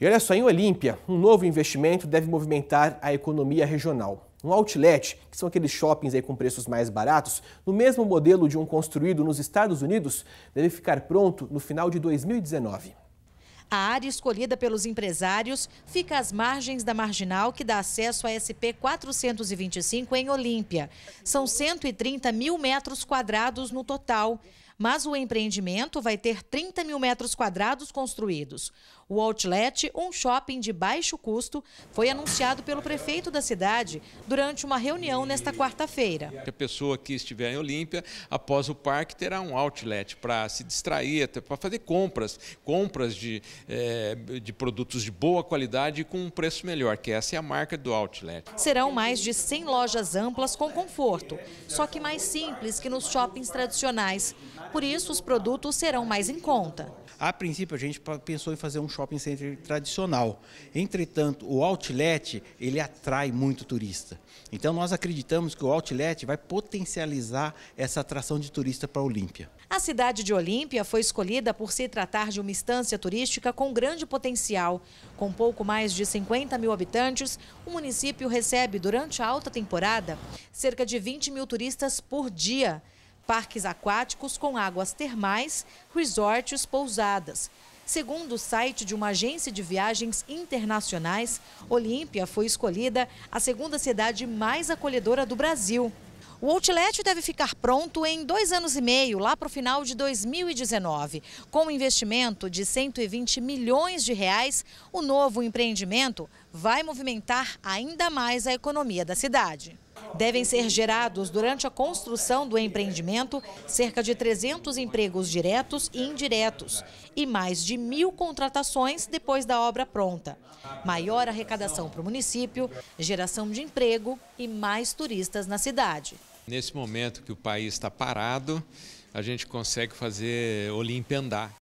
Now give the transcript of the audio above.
E olha só, em Olímpia, um novo investimento deve movimentar a economia regional. Um outlet, que são aqueles shoppings aí com preços mais baratos, no mesmo modelo de um construído nos Estados Unidos, deve ficar pronto no final de 2019. A área escolhida pelos empresários fica às margens da marginal que dá acesso à SP 425 em Olímpia. São 130 mil metros quadrados no total mas o empreendimento vai ter 30 mil metros quadrados construídos. O Outlet, um shopping de baixo custo, foi anunciado pelo prefeito da cidade durante uma reunião nesta quarta-feira. A pessoa que estiver em Olímpia, após o parque, terá um outlet para se distrair, para fazer compras, compras de, é, de produtos de boa qualidade e com um preço melhor, que essa é a marca do outlet. Serão mais de 100 lojas amplas com conforto, só que mais simples que nos shoppings tradicionais. Por isso, os produtos serão mais em conta. A princípio, a gente pensou em fazer um shopping center tradicional. Entretanto, o outlet, ele atrai muito turista. Então, nós acreditamos que o outlet vai potencializar essa atração de turista para a Olímpia. A cidade de Olímpia foi escolhida por se tratar de uma instância turística com grande potencial. Com pouco mais de 50 mil habitantes, o município recebe, durante a alta temporada, cerca de 20 mil turistas por dia parques aquáticos com águas termais, resorts, pousadas. Segundo o site de uma agência de viagens internacionais, Olímpia foi escolhida a segunda cidade mais acolhedora do Brasil. O outlet deve ficar pronto em dois anos e meio, lá para o final de 2019. Com um investimento de 120 milhões de reais, o novo empreendimento vai movimentar ainda mais a economia da cidade. Devem ser gerados, durante a construção do empreendimento, cerca de 300 empregos diretos e indiretos e mais de mil contratações depois da obra pronta. Maior arrecadação para o município, geração de emprego e mais turistas na cidade. Nesse momento que o país está parado, a gente consegue fazer Olimpia andar.